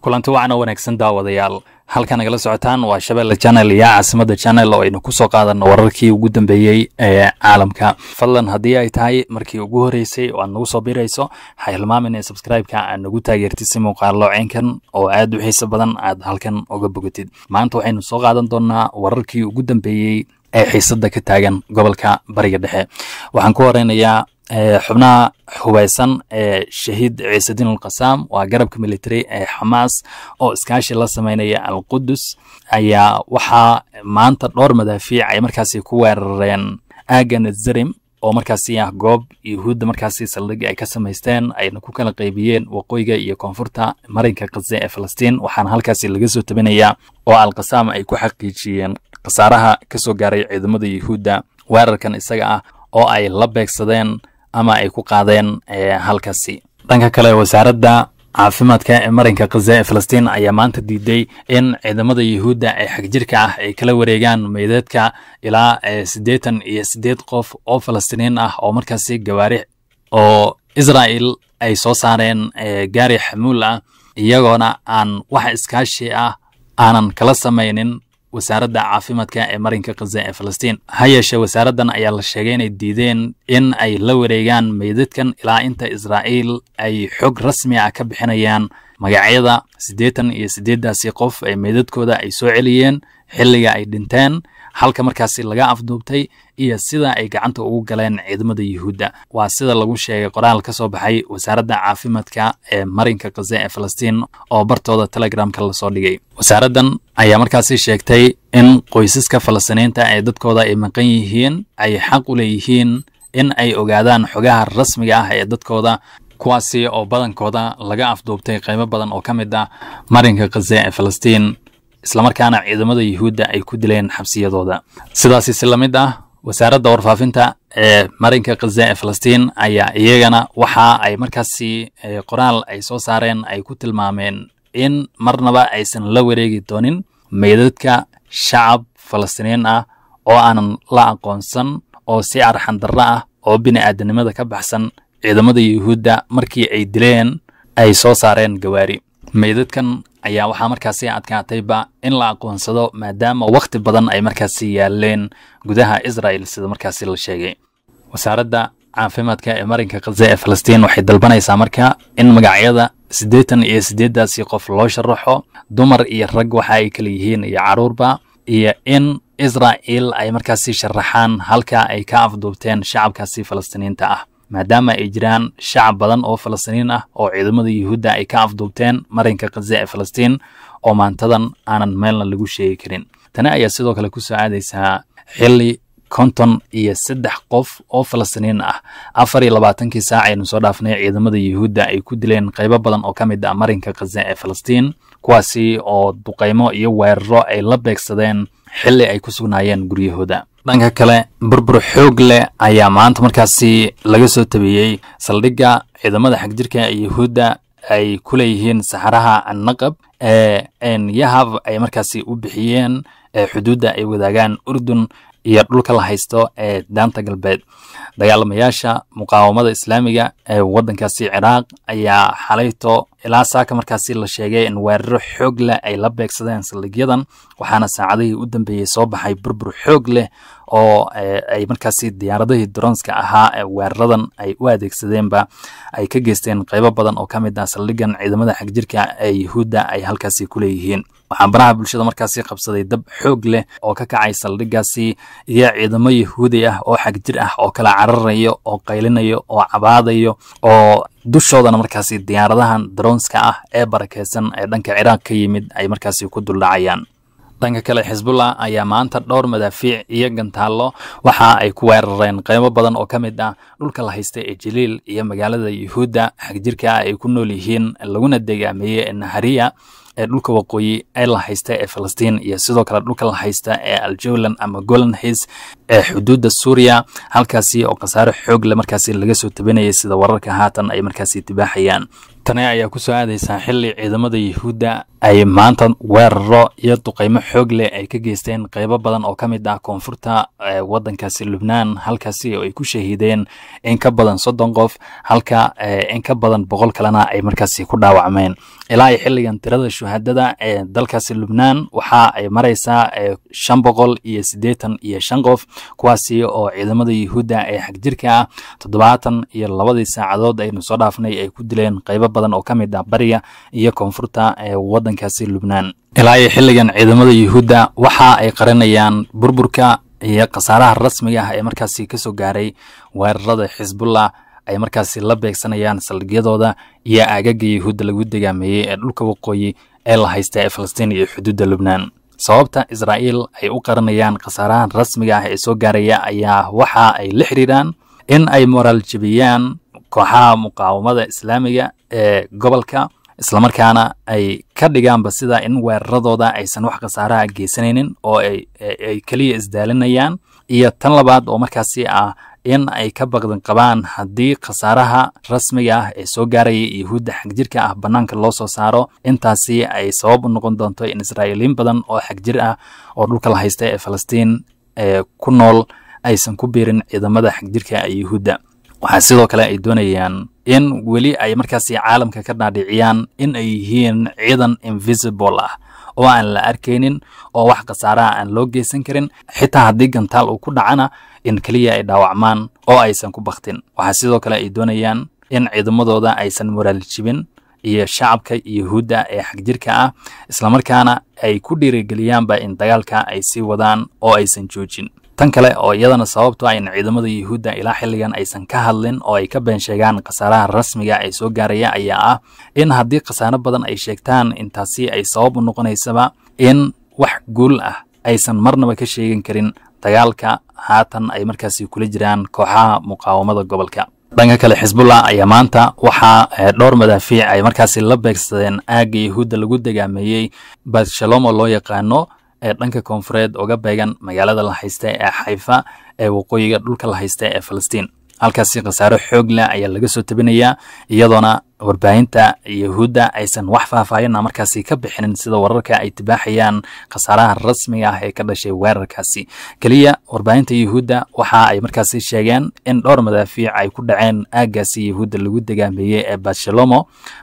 kulanti wacan oo wanaagsan daawadayaal halka nagala socotaan waa shabeelle janel iyo caasimada janel oo aynu kusoo qaadanno wararkii ugu dambeeyey ee caalamka fadlan haddii ay tahay markii ugu horeysay oo aad nagu soo birayso ha hilmaamin in subscribe aad nagu taageertisi muuqaallo ceenkan oo aad u xiiso badan aad halkan uga bogatid maanta waxaynu soo qaadan doonnaa wararkii ugu dambeeyey ee xiisadda ka taagan gobolka bariga dhexe waxaan ku horeynayaa Eh, xubnaha hubaysan ee eh, shahiid ciisedin alkasaam waa garabka military ee xamaas oo iskaashi la sameynaya alqudus ayaa waxaa maanta dhowr madaafiic ay markaasi ku weerareen aagan zarim oo markaasi ah goob yuhuudda markaasi saldhigi ay ka samaysteen ayna ku kala qaybiyeen waqooyiga iyo koonfurta marinka khaze ee falastiin waxaana halkaasi laga soo tabinaya oo alqasaam ay ku xaqiijiyeen khasaaraha kasoo gaaray ciidamada yuhuudda weerarkan isaga ah oo ay la beegsadeen ama ay ku qaadeen eh, halkaasi dhanka kale wasaaradda caafimaadka ee marinka khaza ee falastiin ayaa maanta diiday in ciidamada yuhuudda ee xagjirka ah ay kala wareegaan meedeedka ilaa eh, siddeetan iyo sideed qof oo falastiiniin ah oo markaasi gawaarix oo israa'el ay soo saareen eh, gaari xamuul ah iyagoona aan wax iskaashi ah aanan kala samaynin wasaaradda caafimaadka ee marinka khaza ee falastiin ha yeeshee wasaaraddan ayaa la sheegay inay diideen in ay la wareegaan meydadkan ilaa inta israa'iil ay xog rasmi ah ka bixinayaan magacyada siddeetan iyo siddeeddaasi qof ee meydadkooda ay soo celiyeen xilliga ay dhinteen halka markaasi laga afduubtay iyo sida ay gacanta ugu galeen ciidamada yuhuudda waa sida lagu sheegay qoraal ka soo baxay wasaaradda caafimaadka ee marinka khaze ee falastiin oo bartooda telegramka lasoo dhigay wasaaraddan ayaa markaasi sheegtay in qoysaska falastiniinta ee dadkooda ay maqan yihiin ay xaq u leeyihiin in ay ogaadaan xogaha rasmiga ah ee dadkooda kuwaasi oo badankooda laga afduubtay qaybo badan oo ka mid ah marinka khaze ee falastiin islamarkaana ciidamada yuhuudda ay ku dileen xabsiyadooda sidaasi si lamid ah wasaaradda warfaafinta ee marinka khaza ee falastiin ayaa iyagana waxa ay markaasi eh, qoraal ay soo saareen ay ku tilmaameen in marnaba aysan la wareegi doonin meydadka shacab falastiiniin ah oo aanan la aqoonsan oo si arxandarro ah oo bini bini'aadanimada ka baxsan ciidamada yuhuudda markii ay dileen ay soo saareen gawaari meydadkan ayaa waxaa markaasi adkaatayba in la aqoonsado maadaama wakhti badan ay markaasi yaaleen gudaha israa'el sida markaasi la sheegay wasaaradda caafimaadka ee marinka khaza ee falastiin waxay dalbanaysaa marka in magacyada siddeetan iyo siddeeddaasi qof loo sharaxo dumar iyo rag waxa ay kala yihiin iyo caruurba iyo in israa'il ay markaasi sharaxaan halka ay ka afduubteen shacabkaasi falastiiniinta ah maadaama ay jiraan shacab badan oo falastiiniin ah oo ciidamada yuhuudda ay ka afduubteen marinka khaza ee falastiin oo maantadan aanan meelna lagu sheegi karin tani ayaa sidoo kale ku soo aadaysaa xilli konton iyo saddex qof oo falastiniin ah afar iyo labaatankii saac aynu soo dhaafnay ciidamada yuhuudda ay ku dileen qaybo badan oo ka mid ah marinka khaze ee falastiin kuwaasi oo duqaymo iyo weeraro ay la beegsadeen xilli ay ku sugnaayeen guryahooda dhanka kale burbur xoog leh ayaa maanta markaasi laga soo tabiyey saldhigga ciidamada xagjirka iyo yahuudda ay ku leeyihiin saxaraha naqab ee yahab ay markaasi u bixiyeen ee xuduudda ay wadaagaan urdun iyo dhulka la haysto ee daanta galbeed dagaalamayaasha muqaawamada islaamiga ee waddankaasi ciraaq ayaa xalayto ilaa saaka markaasi la sheegay in weeraro xoog leh ay la beegsadeen saldhigyadan waxaana saacadihii u dambeeyey soo baxay burbur xoog leh oo eh, ay markaasi diyaaradihii dronska ahaa ee weeraradan ay u adeegsadeenba ay ka geysteen qeybo badan oo ka mid ah saldhigan ciidamada xagjirka ee yuhuudda ay halkaasi ku leeyihiin waxaa baraha bulshada markaasi qabsaday dab xoog leh oo ka kacay saldhigaasi iyo ciidamo yahuudi ah oo xagjir ah oo kala cararayo oo qaylinayo oo cabaadayo oo dushoodana markaasi diyaaradahan daroonska ah ee barakaysan ee dhanka ciraaq ka yimid ay markaasi ku duldhacayaan dhanka kale xisbullah ayaa maanta dhowr madaafiic iyo gantaallo waxa ay ku weerareen qaybo badan oo ka mid ah dhulka la haysta ee jaliil iyo magaalada yuhuudda xagjirka ah ay ku nool yihiin laguna degaameeyey nahariya ee dhulka waqooyi ee la haysta ee falastiin iyo sidoo kale dhulka la haysta ee aljulan ama golan his ee xuduudda suuriya halkaasi oo khasaare xoogle markaasi laga soo tabanayay sida wararka haatan ay markaasi tibaaxayaan tani ayaa ku soo aadaysaa xili ciidamada yuhuudda ay maanta weeraro iyo duqeymo xoog leh ay ka geysteen qeybo badan oo ka mid ah koonfurta eh, waddankaasi lubnaan halkaasi oo ay ku shahiideen in ka badan soddon qof halka eh, in ka badan boqol kalena ay markaasi ku dhaawacmeen ilaa iyo xilligan tirada shuhaadada ee eh, dalkaasi lubnaan waxa ay maraysaa shan boqol iyo siddeetan iyo shan qof kuwaasi oo ciidamada yuhuudda ee xagjirka ah toddobaatan iyo labadii saacadood aynu soo dhaafnay ay ku dileen qeybo badan oo ka mid ah bariga iyo koonfurta waddan waddankaasi lubnaan ilaa iyo xilligan ciidamada yuhuudda waxa ay qarinayaan burburka iyo khasaaraha rasmiga ah ee markaasi kasoo gaaray weerarada xisbullah ay markaasi la beegsanayaan saldhigyadooda iyo aagaga yuhuudda lagu degaameeyey ee dhulka waqooyi ee la haysta ee falastiin iyo xuduudda lubnaan sababta israa'iil ay u qaranayaan khasaarahan rasmiga ah ee soo gaaraya ayaa waxa ay la xidhiiraan in ay moraal jebiyaan kooxaha muqaawamada islaamiga ee gobolka islamarkaana ay ka dhigaanba sida in weeraradooda aysan wax khasaaraha geysanaynin oo ay keliya isdaalinayaan iyo tan labaad oo markaasi ah in ay ka baqdin qabaan haddii khasaaraha rasmiga ah ee soo gaaraya yuhuudda xagjirka ah bannaanka loo soo saaro intaasi ay sabab u noqon doonto in israa'iiliin badan oo xagjir ah oo dhulka la haysta ee falastiin ee ku nool aysan ku biirin ciidamada xagjirka yuhuudda waxaa sidoo kale ay doonayaan in weli ay markaasi caalamka ka dhaadhiciyaan in ay yihiin ciidan invisible ah oo aan la arkaynin oo wax khasaaraha aan loo geysan karin xitaa haddii gantaal uu ku dhacana in keliya ay dhaawacmaan oo aysan ku baktin waxaa sidoo kale ay doonayaan in ciidamadooda aysan moraal jibin iyo shacabka yuhuudda ee xagjirka ah islamarkaana ay ku dhiirigeliyaan ba in dagaalka ay sii wadaan oo aysan joojin tan kale oo iyadana sababto ayna ciidamada yuhuudda ilaa xilligan aysan ka hadlin oo ay ka beensheegaan khasaaraha rasmiga ay soo gaaraya ayaa ah in haddii khasaaro badan ay sheegtaan intaasi ay sabab u noqonaysaba in wax guul ah aysan marnaba ka sheegin karin dagaalka haatan ay markaasi kula jiraan kooxaha muqaawamada gobolka dhanka kale xisbullah ayaa maanta waxaa eh, dhowr madaafiic ay markaasi la beegsadeen aagga yuhuudda lagu degaameeyey barshalomo loo yaqaano ee dhanka koonfureed uga beegan magaalada la haysta ee xayfa ee waqooyiga dhulka la haysta ee falastiin halkaasi khasaaro xoog xoogla ayaa laga soo tabinayaa iyadoona warbaahinta yahuudda aysan wax faahfaahinna markaasi ka bixinin sida wararka ay tibaaxayaan khasaaraha rasmiga ah ee ka dhashay weerarkaasi keliya warbaahinta yahuudda waxa ay markaasi sheegeen in dhowr madaafiic ay ku dhaceen aaggaasi yahuudda lagu degaameeyey ee barshelomo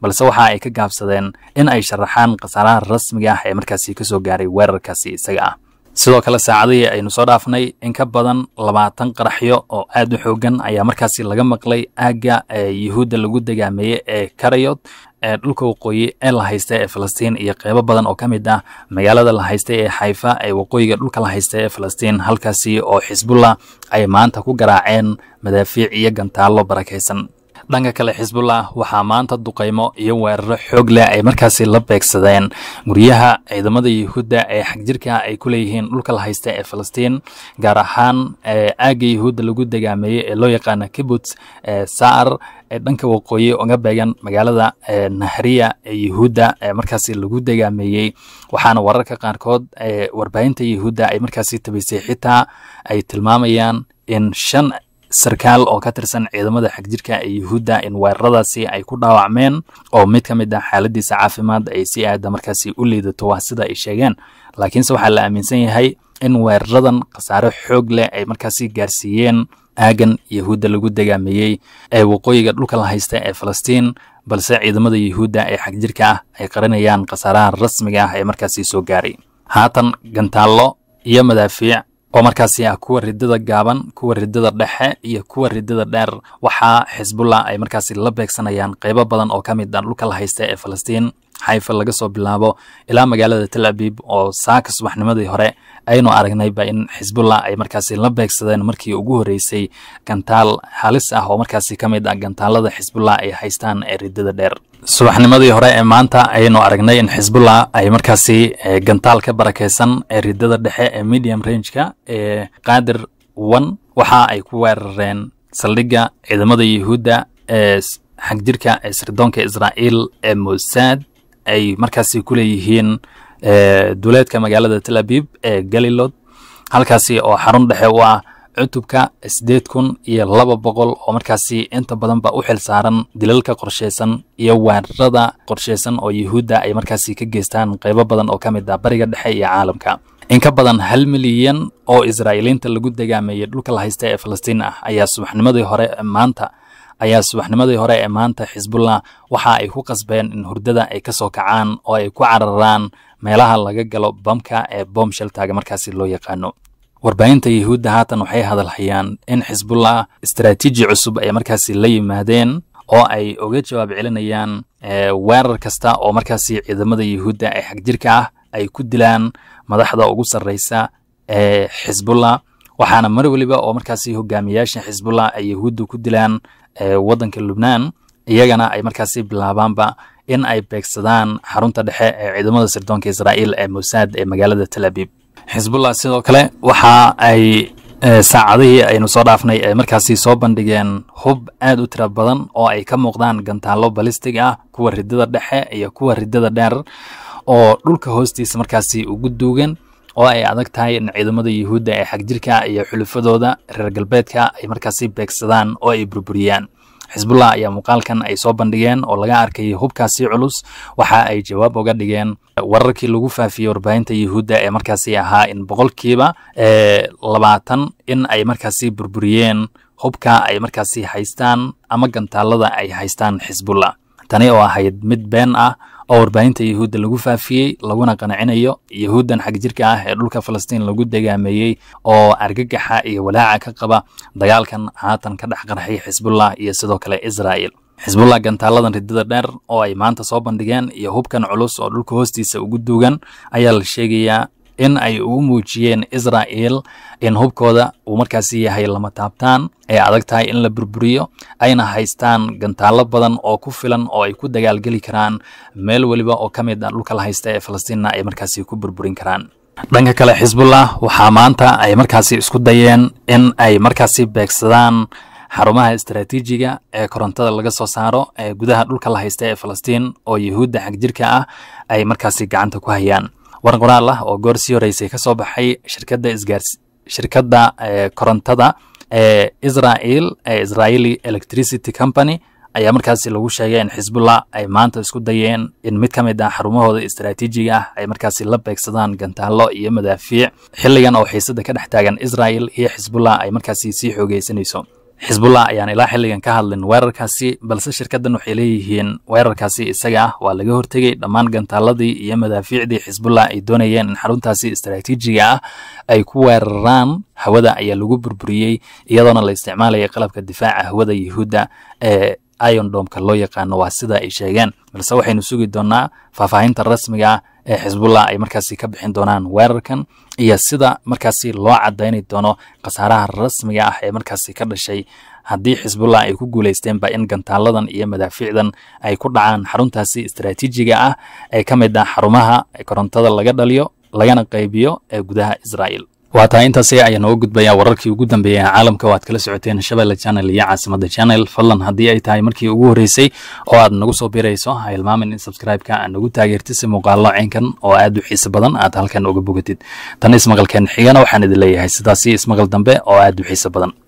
balse waxa ay ka gaabsadeen in ay sharaxaan khasaaraha rasmiga ah ee markaasi kasoo gaaray weerarkaasi isaga ah sidoo kale saacadihii aynu soo dhaafnay in ka badan labaatan qaraxyo oo aad u xooggan ayaa markaasi laga maqlay aagga ee yuhuudda lagu degaameeyey ee karayod ee dhulka waqooyi ee la haystay ee falastiin iyo qeybo badan oo ka mid ah magaalada la haystay ee xayfa ee waqooyiga dhulka la haystay ee falastiin halkaasi oo xisbullah ay maanta ku garaaceen madaafiic iyo gantaalo barakaysan dhanka kale xisbullah waxaa maanta duqeymo iyo weeraro xoog leh ay markaasi la beegsadeen guryaha ciidamada yuhuudda ee xagjirka ay ku leeyihiin dhulka la haysta ee falastiin gaar ahaan eh, aagga yuhuudda lagu degaameeyey ee loo yaqaana kibuts eh, saar ee dhanka waqooyi uga beegan magaalada eh, nahriya ee yuhuudda ee markaasi lagu degaameeyey waxaana wararka qaarkood warbaahinta yuhuudda ay markaasi tabaysay xitaa ay tilmaamayaan in shan sarkaal oo ka tirsan ciidamada xagjirka ee yuhuudda in weeraradaasi ay ku dhaawacmeen oo mid ka mid ah xaaladiisa caafimaad ay si aada markaasi u liidato waa sida ay sheegeen laakiinse waxaa la aaminsan yahay in weeraradan khasaare xoog leh ay markaasi gaarsiiyeen aagan yuhuudda lagu degaameeyey ee waqooyiga dhulka la haysta ee falastiin balse ciidamada yuhuudda ee xagjirka ah ay qarinayaan khasaaraha rasmiga ah ee markaasi soo gaaray haatan gantaallo iyo madaafiic oo markaasi ah kuwa ridada gaaban kuwa ridada dhexe iyo kuwa ridada dheer waxaa xisbullah ay markaasi la beegsanayaan qaybo badan oo ka mid a ah dhulka la haysta ee falastiin xayfa laga soo bilaabo ilaa magaalada tal abiib oo saaka subaxnimadii hore aynu aragnayba in xisbullah ay markaasi la beegsadeen markii ugu horreysay gantaal halis ah oo markaasi ka mid ah gantaalada xisbullah ay haystaan ee dheer subaxnimadii hore ee maanta aynu aragnay in xisbullah ay markaasi eh, gantaal ka barakeysan ee riddada dhexe ee medium rangeka ee eh, qaadir one waxa ay ku weerareen saldhigga ciidamada yuhuudda ee eh, xagjirka ee sirdoonka israa'iil ee mosaad ay markaasi ku kuleeyihiin eh, duleedka magaalada talabiib ee galilod halkaasi oo xarun dhexe u ah cutubka sideed kun iyo laba boqol oo markaasi inta badanba u xil saaran dilalka qorsheysan iyo weerarada qorsheysan oo yuhuudda ay markaasi ka geystaan qaybo badan oo ka mid ah bariga dhexe iyo caalamka in ka badan hal milyan oo israa'iiliinta lagu degaameeyey dhulka la haysta ee falastiin ah ayaa subaxnimadii hore maanta ayaa subaxnimadii hore ee maanta xisbullah waxa ay ku qasbeen in hurdada ay ka soo kacaan oo ay ku cararaan meelaha laga galo bamka ee boom sheltaaga markaasi loo yaqaano warbaahinta yuhuudda haatan waxay hadalhayaan in xisbullah istaraatiiji cusub ay markaasi la yimaadeen oo ay uga jawaab celinayaan weerar kasta oo markaasi ciidamada yuhuudda ee xagjirka ah ay ku dilaan madaxda ugu sarraysa ee xisbullah waxaana mar weliba oo markaasi hogaamiyaasha xisbullah ay yuhuudda ku dilaan wadanka lubnaan iyagana ay markaasi bilaabaanba in ay beegsadaan xarunta dhexe ee ciidamada sirdoonka israa'iil ee musaad ee magaalada tel abib xisbullah sidoo kale waxa ay saacadihii aynu soo dhaafnay ee markaasi soo bandhigeen hub aad u tira badan oo ay ka muuqdaan gantaallo balistig ah kuwa ridada dhexe iyo kuwa ridada dheer oo dhulka hoostiisa markaasi ugu duugan oo ay adag tahay in ciidamada yuhuudda ee xagjirka iyo xulufadooda reer galbeedka ay markaasi beegsadaan oo ay burburiyaan xisbullah ayaa muuqaalkan ay soo bandhigeen oo laga arkay hubkaasi culus waxa ay jawaab uga dhigeen wararkii lagu faafiyey warbaahinta yuhuudda ee markaasi ahaa in boqolkiiba eh, labaatan in ay markaasi burburiyeen hubka ay markaasi haystaan ama gantaalada ay haystaan xisbullah tani oo ahayd mid been ah oo warbaahinta yahuudda lagu faafiyey laguna qanacinayo yahuuddan xag jirka ah ee dhulka falastiin lagu degaameeyey oo argagaxa iyo walaaca ka qaba dagaalkan haatan ka dhex qarxay xisbullah iyo sidoo kale israa'il xisbullah gantaaladan ridada dheer oo ay maanta soo bandhigeen iyo hubkan culus oo dhulka hoostiisa ugu duugan ayaa la sheegayaa in ay ugu muujiyeen israa'el in hubkooda uu markaasi yahay lama taabtaan ay adag tahay in la burburiyo ayna haystaan gantaallo badan oo ku filan oo ay ku dagaalgeli karaan meel weliba oo ka mid a ah dhulka la haysta ee falastiinna ay markaasi ku burburin karaan dhanka kale xisbullah waxaa maanta ay markaasi isku dayeen in ay markaasi beegsadaan xarumaha istaraatiijiga ee korontada laga soo saaro ee gudaha dhulka la haysta ee falastiin oo yuhuudda xagjirka ah ay markaasi gacanta ku hayaan waran qoraal ah oo goor sii horeysay kasoo baxay shirkadda isgaars shirkadda eh, korontada ee eh, israel ee eh, israeli electricity company ayaa markaasi lagu sheegay in xisbullah ay maanta isku dayeen in mid ka mid ah xarumahooda istaraatiijiga ah ay markaasi la beegsadaan gantaallo iyo madaafiic xilligan oo xiisada ka dhex taagan israel iyo xisbullah ay markaasi sii xoogeysanayso xisbullah ayaan ilaa xilligan ka hadlin weerarkaasi balse shirkadan waxay leeyihiin weerarkaasi isaga ah waa laga hortegey dhammaan gantaaladii iyo madaafiicdii xisbullah ay doonayeen in xaruntaasi istaraatiijiga ah ay ku weeraraan hawada ayaa lagu burburiyey iyadoona la isticmaalayay qalabka difaaca hawada yuhuudda ee ayondhomka loo yaqaano waa sida ay sheegeen balse waxaynu sugi doonaa faahfaahinta rasmiga ah ee xisbullah ay markaasi ka bixin doonaan weerarkan iyo sida markaasi loo cadayni doono khasaaraha rasmiga ah ee markaasi ka dhashay haddii xisbullah ay ku guuleysteenba in gantaaladan iyo madaafiicdan ay ku dhacaan xaruntaasi istaraatiijiga ah ee ka mid ah xarumaha korontada laga dhaliyo lagana qaybiyo ee gudaha israa'il waa tahay intaasi ayaan oo gudbayaa wararkii ugu dambeeyey ee caalamka oo aad kala socoteen Shabelle Channel iyo caasimada Channel fadlan haddii ay tahay markii ugu horreysay oo aad nagu soo birayso ha ilmaamin in subscribe-ka aad nagu taageertid si muuqaallo ceenkan oo aad u xiiso badan aad halkan uga bogatid tan ismaqalkeen xigana waxaan idin leeyahay sidaasi ismaqal dambe oo aad u xiiso badan